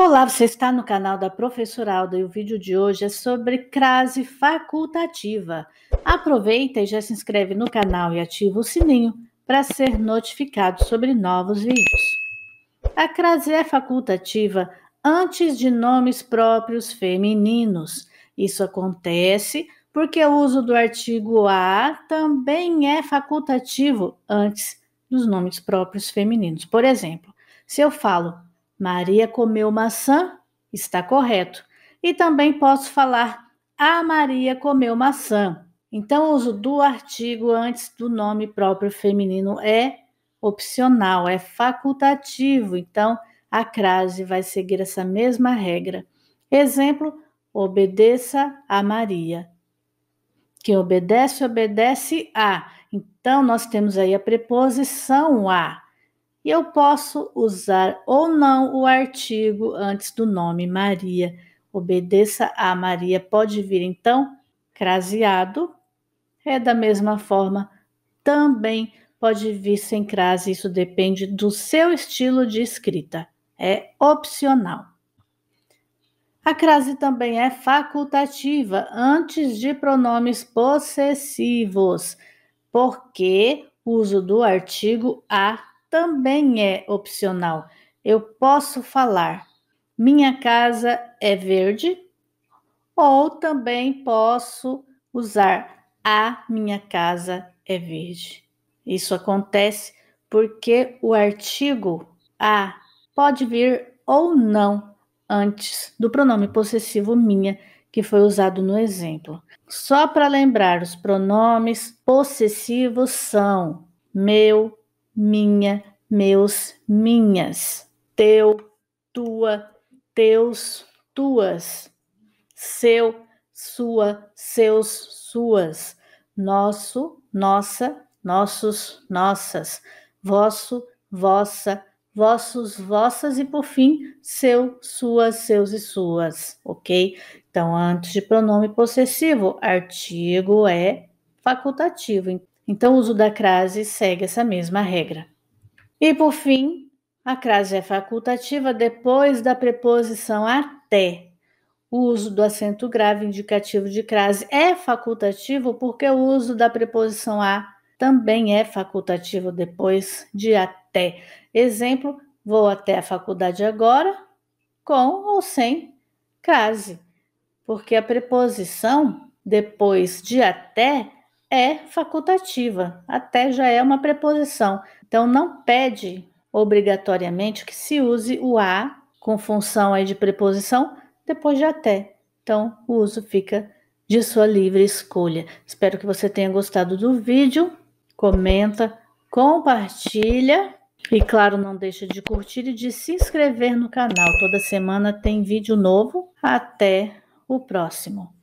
Olá, você está no canal da Professora Alda e o vídeo de hoje é sobre crase facultativa. Aproveita e já se inscreve no canal e ativa o sininho para ser notificado sobre novos vídeos. A crase é facultativa antes de nomes próprios femininos. Isso acontece porque o uso do artigo A também é facultativo antes dos nomes próprios femininos. Por exemplo, se eu falo Maria comeu maçã, está correto. E também posso falar a Maria comeu maçã. Então, o uso do artigo antes do nome próprio feminino é opcional, é facultativo. Então, a crase vai seguir essa mesma regra. Exemplo: obedeça a Maria. Quem obedece, obedece a. Então, nós temos aí a preposição a. E eu posso usar ou não o artigo antes do nome Maria. Obedeça a Maria pode vir então craseado. É da mesma forma também pode vir sem crase, isso depende do seu estilo de escrita. É opcional. A crase também é facultativa antes de pronomes possessivos, porque uso do artigo a também é opcional. Eu posso falar: minha casa é verde, ou também posso usar a minha casa é verde. Isso acontece porque o artigo a pode vir ou não antes do pronome possessivo minha que foi usado no exemplo. Só para lembrar, os pronomes possessivos são meu, minha, meus, minhas, teu, tua, teus, tuas, seu, sua, seus, suas, nosso, nossa, nossos, nossas, vosso, vossa, vossos, vossas e por fim, seu, suas, seus e suas, ok? Então, antes de pronome possessivo, artigo é facultativo. Então, o uso da crase segue essa mesma regra. E por fim, a crase é facultativa depois da preposição até. O uso do acento grave indicativo de crase é facultativo porque o uso da preposição a também é facultativo depois de até. Exemplo: vou até a faculdade agora, com ou sem crase, porque a preposição depois de até é facultativa, até já é uma preposição. Então, não pede obrigatoriamente que se use o a com função aí de preposição depois de até. Então, o uso fica de sua livre escolha. Espero que você tenha gostado do vídeo. Comenta, compartilha e, claro, não deixa de curtir e de se inscrever no canal. Toda semana tem vídeo novo. Até o próximo.